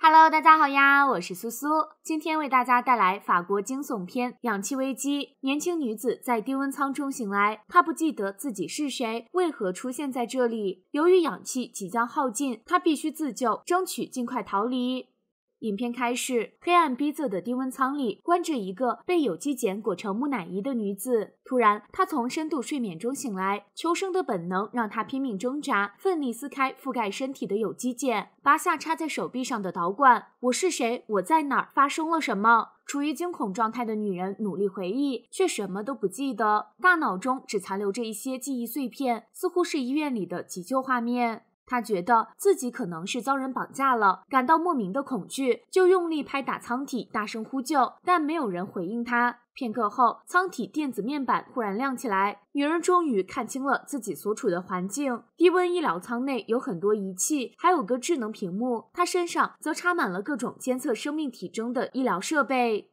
Hello，大家好呀，我是苏苏，今天为大家带来法国惊悚片《氧气危机》。年轻女子在低温舱中醒来，她不记得自己是谁，为何出现在这里。由于氧气即将耗尽，她必须自救，争取尽快逃离。影片开始，黑暗逼仄的低温舱里关着一个被有机碱裹成木乃伊的女子。突然，她从深度睡眠中醒来，求生的本能让她拼命挣扎，奋力撕开覆盖身体的有机茧，拔下插在手臂上的导管。我是谁？我在哪儿？发生了什么？处于惊恐状态的女人努力回忆，却什么都不记得，大脑中只残留着一些记忆碎片，似乎是医院里的急救画面。他觉得自己可能是遭人绑架了，感到莫名的恐惧，就用力拍打舱体，大声呼救，但没有人回应他。片刻后，舱体电子面板忽然亮起来，女人终于看清了自己所处的环境：低温医疗舱内有很多仪器，还有个智能屏幕，她身上则插满了各种监测生命体征的医疗设备。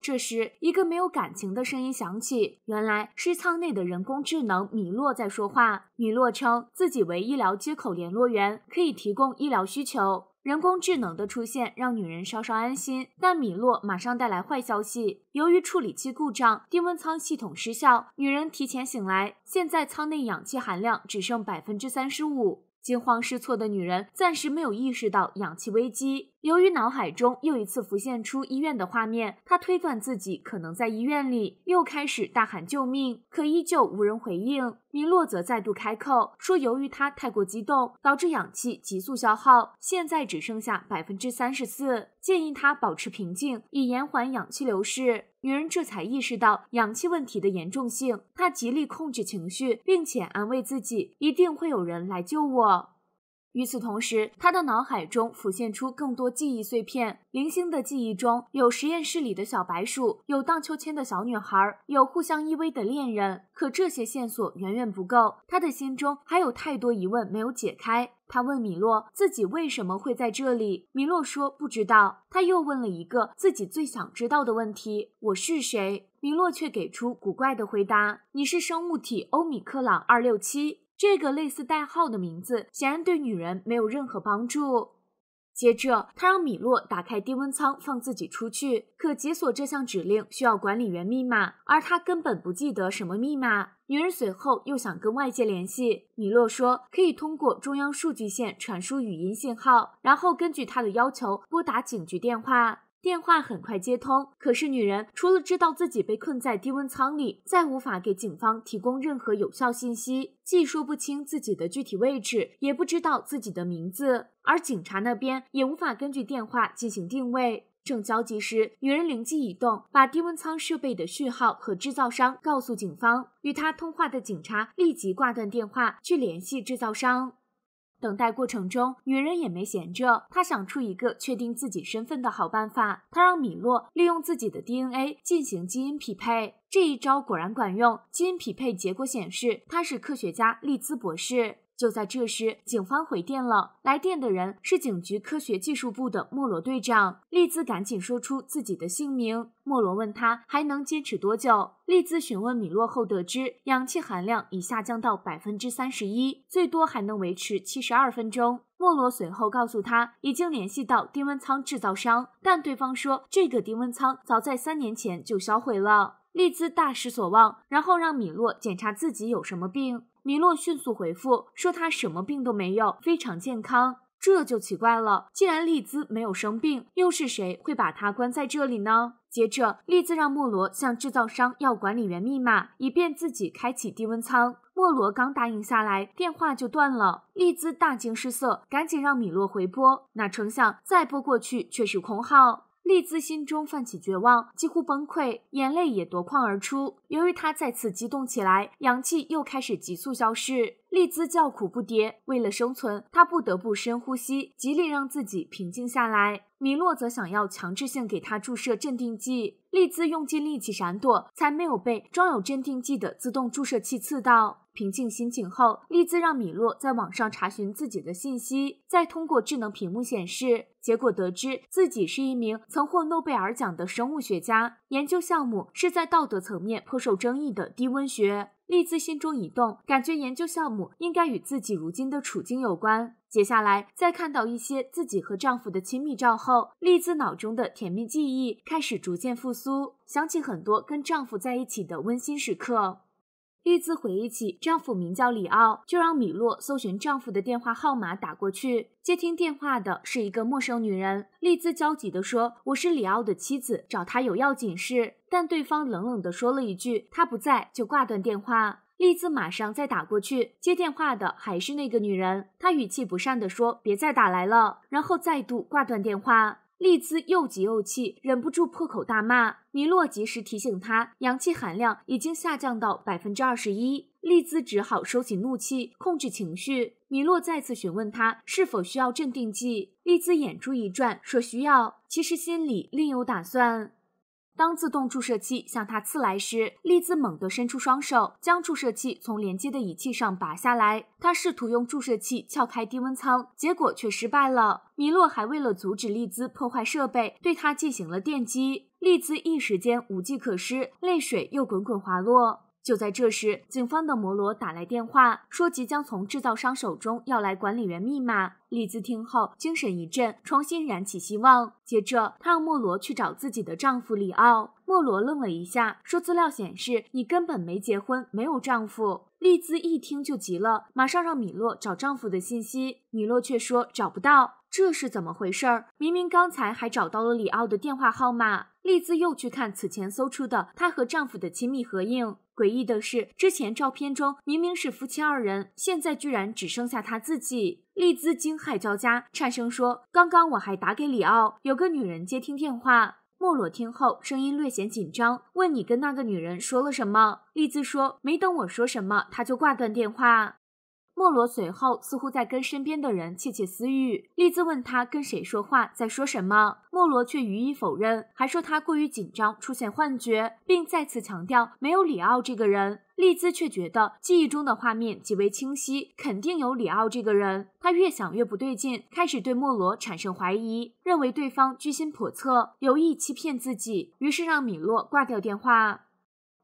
这时，一个没有感情的声音响起，原来是舱内的人工智能米洛在说话。米洛称自己为医疗接口联络员，可以提供医疗需求。人工智能的出现让女人稍稍安心，但米洛马上带来坏消息：由于处理器故障，低温舱系统失效，女人提前醒来。现在舱内氧气含量只剩百分之三十五。惊慌失措的女人暂时没有意识到氧气危机，由于脑海中又一次浮现出医院的画面，她推断自己可能在医院里，又开始大喊救命，可依旧无人回应。米洛则再度开口说，由于她太过激动，导致氧气急速消耗，现在只剩下百分之三十四，建议她保持平静，以延缓氧气流失。女人这才意识到氧气问题的严重性，她极力控制情绪，并且安慰自己，一定会有人来救我。与此同时，他的脑海中浮现出更多记忆碎片，零星的记忆中有实验室里的小白鼠，有荡秋千的小女孩，有互相依偎的恋人。可这些线索远远不够，他的心中还有太多疑问没有解开。他问米洛自己为什么会在这里，米洛说不知道。他又问了一个自己最想知道的问题：我是谁？米洛却给出古怪的回答：你是生物体欧米克朗二六七。这个类似代号的名字显然对女人没有任何帮助。接着，他让米洛打开低温舱，放自己出去。可解锁这项指令需要管理员密码，而他根本不记得什么密码。女人随后又想跟外界联系，米洛说可以通过中央数据线传输语音信号，然后根据他的要求拨打警局电话。电话很快接通，可是女人除了知道自己被困在低温舱里，再无法给警方提供任何有效信息，既说不清自己的具体位置，也不知道自己的名字，而警察那边也无法根据电话进行定位。正焦急时，女人灵机一动，把低温舱设备的序号和制造商告诉警方，与她通话的警察立即挂断电话，去联系制造商。等待过程中，女人也没闲着。她想出一个确定自己身份的好办法。她让米洛利用自己的 DNA 进行基因匹配。这一招果然管用。基因匹配结果显示，她是科学家利兹博士。就在这时，警方回电了。来电的人是警局科学技术部的莫罗队长。利兹赶紧说出自己的姓名。莫罗问他还能坚持多久。利兹询问米洛后，得知氧气含量已下降到百分之三十一，最多还能维持七十二分钟。莫罗随后告诉他，已经联系到低温舱制造商，但对方说这个低温舱早在三年前就销毁了。利兹大失所望，然后让米洛检查自己有什么病。米洛迅速回复说：“他什么病都没有，非常健康。”这就奇怪了。既然丽兹没有生病，又是谁会把他关在这里呢？接着，丽兹让莫罗向制造商要管理员密码，以便自己开启低温仓。莫罗刚答应下来，电话就断了。丽兹大惊失色，赶紧让米洛回拨，哪成想再拨过去却是空号。丽兹心中泛起绝望，几乎崩溃，眼泪也夺眶而出。由于她再次激动起来，氧气又开始急速消失。丽兹叫苦不迭，为了生存，她不得不深呼吸，极力让自己平静下来。米洛则想要强制性给她注射镇定剂，丽兹用尽力气闪躲，才没有被装有镇定剂的自动注射器刺到。平静心情后，丽兹让米洛在网上查询自己的信息，再通过智能屏幕显示。结果得知自己是一名曾获诺贝尔奖的生物学家，研究项目是在道德层面颇受争议的低温学。利兹心中一动，感觉研究项目应该与自己如今的处境有关。接下来，在看到一些自己和丈夫的亲密照后，丽兹脑中的甜蜜记忆开始逐渐复苏，想起很多跟丈夫在一起的温馨时刻。丽兹回忆起丈夫名叫里奥，就让米洛搜寻丈夫的电话号码打过去。接听电话的是一个陌生女人。丽兹焦急的说：“我是里奥的妻子，找他有要紧事。”但对方冷冷的说了一句：“他不在。”就挂断电话。丽兹马上再打过去，接电话的还是那个女人。她语气不善的说：“别再打来了。”然后再度挂断电话。利兹又急又气，忍不住破口大骂。米洛及时提醒他，氧气含量已经下降到百分之二十一。利兹只好收起怒气，控制情绪。米洛再次询问他是否需要镇定剂。利兹眼珠一转，说需要。其实心里另有打算。当自动注射器向他刺来时，丽兹猛地伸出双手，将注射器从连接的仪器上拔下来。他试图用注射器撬开低温舱，结果却失败了。米洛还为了阻止丽兹破坏设备，对他进行了电击。丽兹一时间无计可施，泪水又滚滚滑落。就在这时，警方的摩罗打来电话，说即将从制造商手中要来管理员密码。丽兹听后精神一振，重新燃起希望。接着，她让莫罗去找自己的丈夫里奥。莫罗愣了一下，说：“资料显示你根本没结婚，没有丈夫。”丽兹一听就急了，马上让米洛找丈夫的信息。米洛却说找不到，这是怎么回事？明明刚才还找到了里奥的电话号码。丽兹又去看此前搜出的她和丈夫的亲密合影。诡异的是，之前照片中明明是夫妻二人，现在居然只剩下他自己。丽兹惊骇交加，颤声说：“刚刚我还打给里奥，有个女人接听电话。”莫罗听后，声音略显紧张，问：“你跟那个女人说了什么？”丽兹说：“没等我说什么，他就挂断电话。”莫罗随后似乎在跟身边的人窃窃私语。丽兹问他跟谁说话，在说什么？莫罗却予以否认，还说他过于紧张，出现幻觉，并再次强调没有里奥这个人。丽兹却觉得记忆中的画面极为清晰，肯定有里奥这个人。他越想越不对劲，开始对莫罗产生怀疑，认为对方居心叵测，有意欺骗自己。于是让米洛挂掉电话。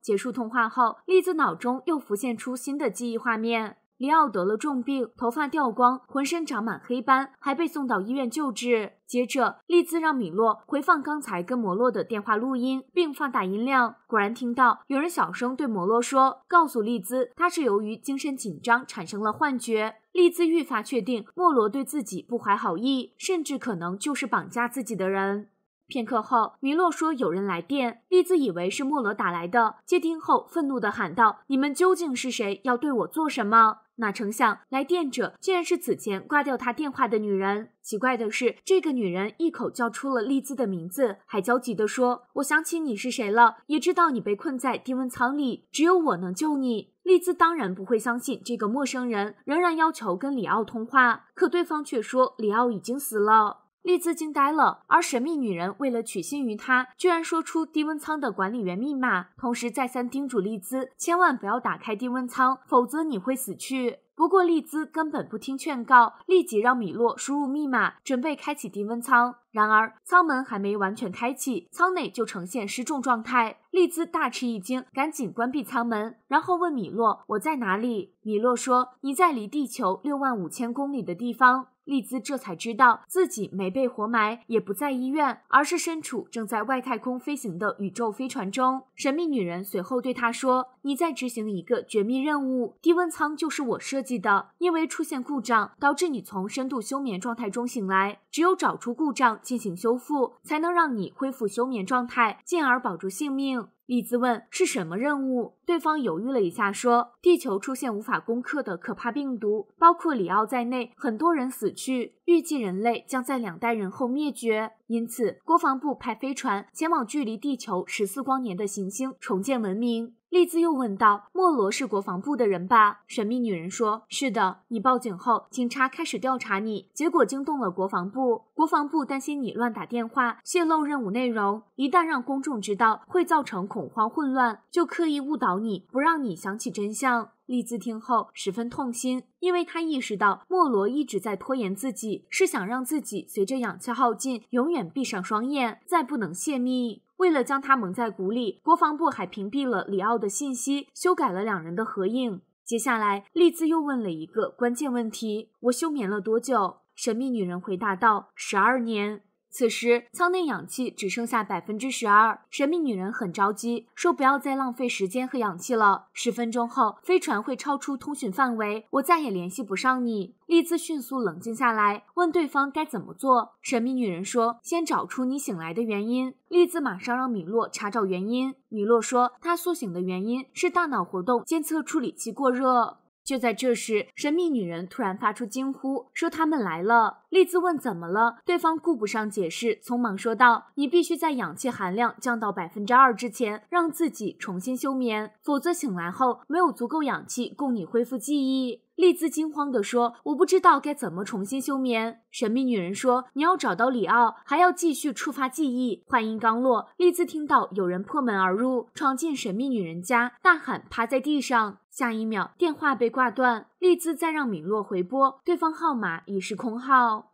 结束通话后，丽兹脑中又浮现出新的记忆画面。里奥得了重病，头发掉光，浑身长满黑斑，还被送到医院救治。接着，利兹让米洛回放刚才跟摩洛的电话录音，并放大音量，果然听到有人小声对摩洛说：“告诉利兹，他是由于精神紧张产生了幻觉。”利兹愈发确定，莫罗对自己不怀好意，甚至可能就是绑架自己的人。片刻后，米洛说有人来电，利兹以为是莫罗打来的，接听后愤怒地喊道：“你们究竟是谁？要对我做什么？”哪成想，来电者竟然是此前挂掉他电话的女人。奇怪的是，这个女人一口叫出了丽兹的名字，还焦急的说：“我想起你是谁了，也知道你被困在低温舱里，只有我能救你。”丽兹当然不会相信这个陌生人，仍然要求跟里奥通话，可对方却说里奥已经死了。丽兹惊呆了，而神秘女人为了取信于她，居然说出低温舱的管理员密码，同时再三叮嘱丽兹千万不要打开低温舱，否则你会死去。不过丽兹根本不听劝告，立即让米洛输入密码，准备开启低温舱。然而舱门还没完全开启，舱内就呈现失重状态，丽兹大吃一惊，赶紧关闭舱门，然后问米洛：“我在哪里？”米洛说：“你在离地球六万五千公里的地方。”丽兹这才知道自己没被活埋，也不在医院，而是身处正在外太空飞行的宇宙飞船中。神秘女人随后对她说：“你在执行一个绝密任务，低温舱就是我设计的。因为出现故障，导致你从深度休眠状态中醒来。只有找出故障，进行修复，才能让你恢复休眠状态，进而保住性命。”李子问：“是什么任务？”对方犹豫了一下，说：“地球出现无法攻克的可怕病毒，包括里奥在内，很多人死去。预计人类将在两代人后灭绝。因此，国防部派飞船前往距离地球十四光年的行星，重建文明。”利兹又问道：“莫罗是国防部的人吧？”神秘女人说：“是的，你报警后，警察开始调查你，结果惊动了国防部。国防部担心你乱打电话泄露任务内容，一旦让公众知道，会造成恐慌混乱，就刻意误导你，不让你想起真相。”利兹听后十分痛心，因为他意识到莫罗一直在拖延自己，是想让自己随着氧气耗尽，永远闭上双眼，再不能泄密。为了将他蒙在鼓里，国防部还屏蔽了里奥的信息，修改了两人的合影。接下来，利兹又问了一个关键问题：“我休眠了多久？”神秘女人回答道：“十二年。”此时舱内氧气只剩下百分之十二，神秘女人很着急，说不要再浪费时间和氧气了。十分钟后，飞船会超出通讯范围，我再也联系不上你。利兹迅速冷静下来，问对方该怎么做。神秘女人说：“先找出你醒来的原因。”利兹马上让米洛查找原因。米洛说，他苏醒的原因是大脑活动监测处理器过热。就在这时，神秘女人突然发出惊呼，说：“他们来了。”丽兹问：“怎么了？”对方顾不上解释，匆忙说道：“你必须在氧气含量降到百分之二之前，让自己重新休眠，否则醒来后没有足够氧气供你恢复记忆。”丽兹惊慌地说：“我不知道该怎么重新休眠。”神秘女人说：“你要找到里奥，还要继续触发记忆。”话音刚落，丽兹听到有人破门而入，闯进神秘女人家，大喊：“趴在地上！”下一秒，电话被挂断。利兹再让米洛回拨，对方号码已是空号。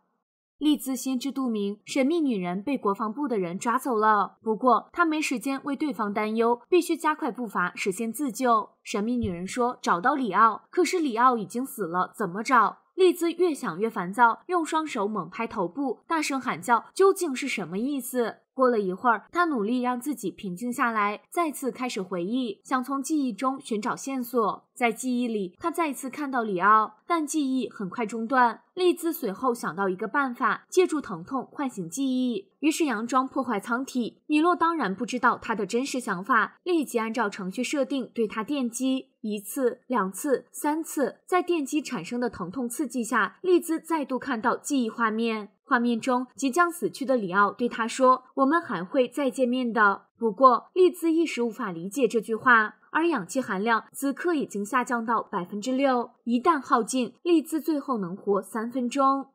利兹心知肚明，神秘女人被国防部的人抓走了。不过她没时间为对方担忧，必须加快步伐实现自救。神秘女人说：“找到里奥，可是里奥已经死了，怎么找？”丽兹越想越烦躁，用双手猛拍头部，大声喊叫：“究竟是什么意思？”过了一会儿，她努力让自己平静下来，再次开始回忆，想从记忆中寻找线索。在记忆里，她再次看到里奥，但记忆很快中断。丽兹随后想到一个办法，借助疼痛唤醒记忆，于是佯装破坏舱体。米洛当然不知道他的真实想法，立即按照程序设定对他电击。一次、两次、三次，在电击产生的疼痛刺激下，利兹再度看到记忆画面。画面中，即将死去的里奥对他说：“我们还会再见面的。”不过，利兹一时无法理解这句话。而氧气含量此刻已经下降到百分之六，一旦耗尽，利兹最后能活三分钟。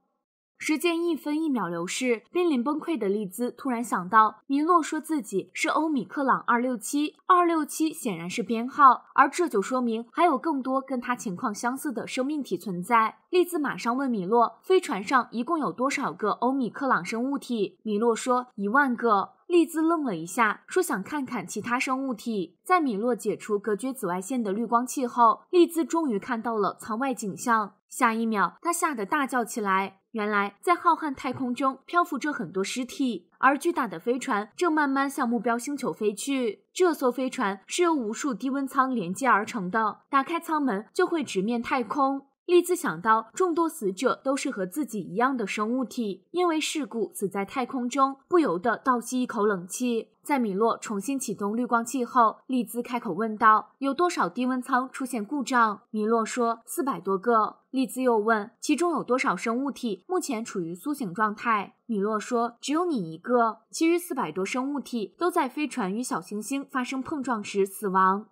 时间一分一秒流逝，濒临崩溃的利兹突然想到，米洛说自己是欧米克朗二六七，二六七显然是编号，而这就说明还有更多跟他情况相似的生命体存在。利兹马上问米洛，飞船上一共有多少个欧米克朗生物体？米洛说一万个。利兹愣了一下，说想看看其他生物体。在米洛解除隔绝紫外线的滤光器后，利兹终于看到了舱外景象。下一秒，他吓得大叫起来。原来，在浩瀚太空中漂浮着很多尸体，而巨大的飞船正慢慢向目标星球飞去。这艘飞船是由无数低温舱连接而成的，打开舱门就会直面太空。丽兹想到众多死者都是和自己一样的生物体，因为事故死在太空中，不由得倒吸一口冷气。在米洛重新启动滤光器后，丽兹开口问道：“有多少低温舱出现故障？”米洛说：“四百多个。”丽兹又问：“其中有多少生物体目前处于苏醒状态？”米洛说：“只有你一个，其余四百多生物体都在飞船与小行星发生碰撞时死亡。”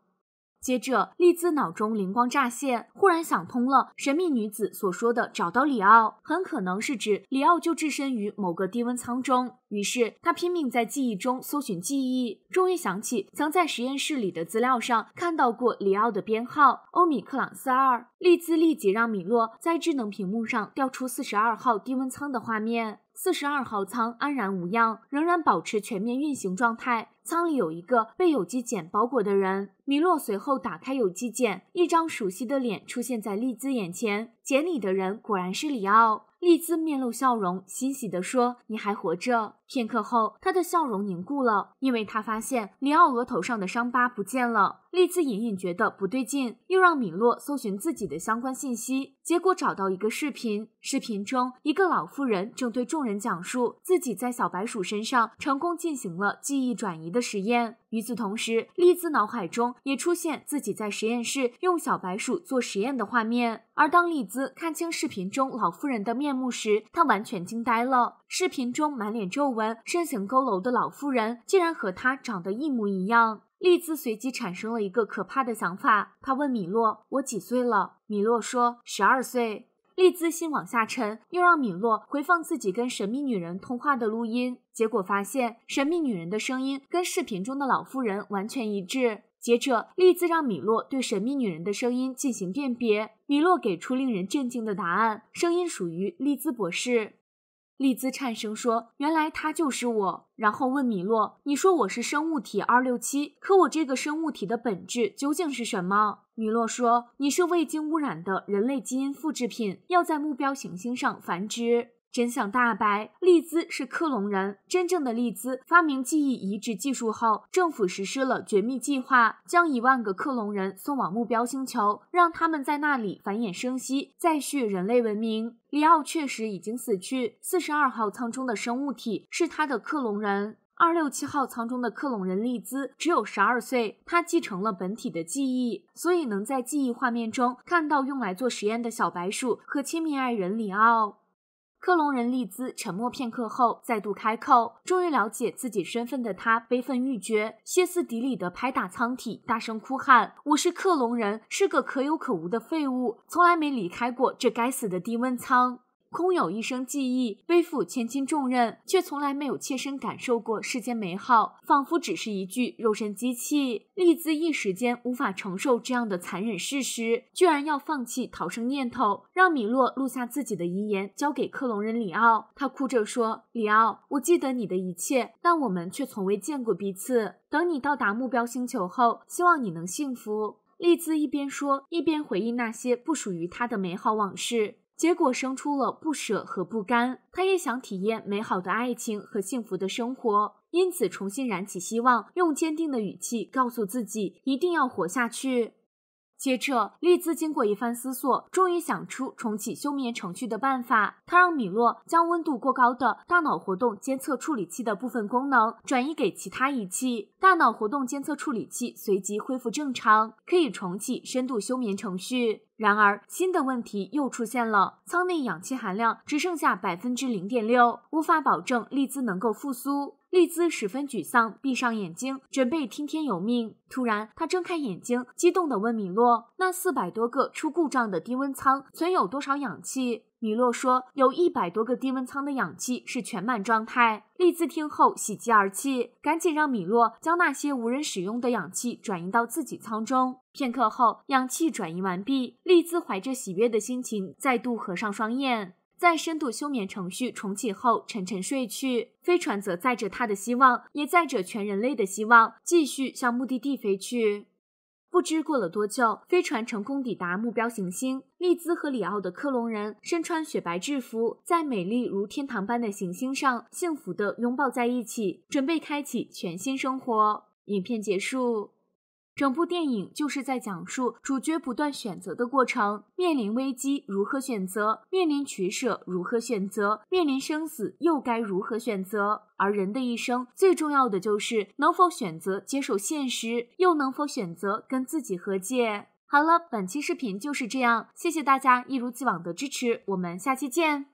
接着，丽兹脑中灵光乍现，忽然想通了：神秘女子所说的“找到里奥”，很可能是指里奥就置身于某个低温舱中。于是他拼命在记忆中搜寻记忆，终于想起曾在实验室里的资料上看到过里奥的编号欧米克朗四二。利兹立即让米洛在智能屏幕上调出四十二号低温舱的画面。四十二号舱安然无恙，仍然保持全面运行状态。舱里有一个被有机茧包裹的人。米洛随后打开有机茧，一张熟悉的脸出现在利兹眼前。茧里的人果然是里奥。利兹面露笑容，欣喜地说：“你还活着。”片刻后，他的笑容凝固了，因为他发现里奥额头上的伤疤不见了。利兹隐隐觉得不对劲，又让米洛搜寻自己的相关信息，结果找到一个视频。视频中，一个老妇人正对众人讲述自己在小白鼠身上成功进行了记忆转移的实验。与此同时，利兹脑海中也出现自己在实验室用小白鼠做实验的画面。而当利兹看清视频中老妇人的面目时，她完全惊呆了。视频中满脸皱纹、身形佝偻的老妇人，竟然和她长得一模一样。丽兹随即产生了一个可怕的想法。她问米洛：“我几岁了？”米洛说：“十二岁。”丽兹心往下沉，又让米洛回放自己跟神秘女人通话的录音。结果发现，神秘女人的声音跟视频中的老妇人完全一致。接着，丽兹让米洛对神秘女人的声音进行辨别。米洛给出令人震惊的答案：声音属于丽兹博士。丽兹颤声说：“原来他就是我。”然后问米洛：“你说我是生物体二六七，可我这个生物体的本质究竟是什么？”米洛说：“你是未经污染的人类基因复制品，要在目标行星上繁殖。”真相大白，利兹是克隆人。真正的利兹发明记忆移植技术后，政府实施了绝密计划，将一万个克隆人送往目标星球，让他们在那里繁衍生息，再续人类文明。里奥确实已经死去。四十二号舱中的生物体是他的克隆人。二六七号舱中的克隆人利兹只有十二岁，他继承了本体的记忆，所以能在记忆画面中看到用来做实验的小白鼠和亲密爱人里奥。克隆人利兹沉默片刻后再度开口，终于了解自己身份的他悲愤欲绝，歇斯底里地拍打舱体，大声哭喊：“我是克隆人，是个可有可无的废物，从来没离开过这该死的低温舱。”空有一身技艺，背负千斤重任，却从来没有切身感受过世间美好，仿佛只是一具肉身机器。丽兹一时间无法承受这样的残忍事实，居然要放弃逃生念头，让米洛录下自己的遗言，交给克隆人里奥。他哭着说：“里奥，我记得你的一切，但我们却从未见过彼此。等你到达目标星球后，希望你能幸福。”丽兹一边说，一边回忆那些不属于他的美好往事。结果生出了不舍和不甘，他也想体验美好的爱情和幸福的生活，因此重新燃起希望，用坚定的语气告诉自己一定要活下去。接着，利兹经过一番思索，终于想出重启休眠程序的办法。他让米洛将温度过高的大脑活动监测处理器的部分功能转移给其他仪器，大脑活动监测处理器随即恢复正常，可以重启深度休眠程序。然而，新的问题又出现了：舱内氧气含量只剩下百分之零点六，无法保证利兹能够复苏。利兹十分沮丧，闭上眼睛，准备听天由命。突然，他睁开眼睛，激动地问米洛：“那四百多个出故障的低温舱存有多少氧气？”米洛说：“有一百多个低温舱的氧气是全满状态。”利兹听后喜极而泣，赶紧让米洛将那些无人使用的氧气转移到自己舱中。片刻后，氧气转移完毕，利兹怀着喜悦的心情再度合上双眼。在深度休眠程序重启后，沉沉睡去。飞船则载着他的希望，也载着全人类的希望，继续向目的地飞去。不知过了多久，飞船成功抵达目标行星。利兹和里奥的克隆人身穿雪白制服，在美丽如天堂般的行星上，幸福地拥抱在一起，准备开启全新生活。影片结束。整部电影就是在讲述主角不断选择的过程，面临危机如何选择，面临取舍如何选择，面临生死又该如何选择？而人的一生最重要的就是能否选择接受现实，又能否选择跟自己和解。好了，本期视频就是这样，谢谢大家一如既往的支持，我们下期见。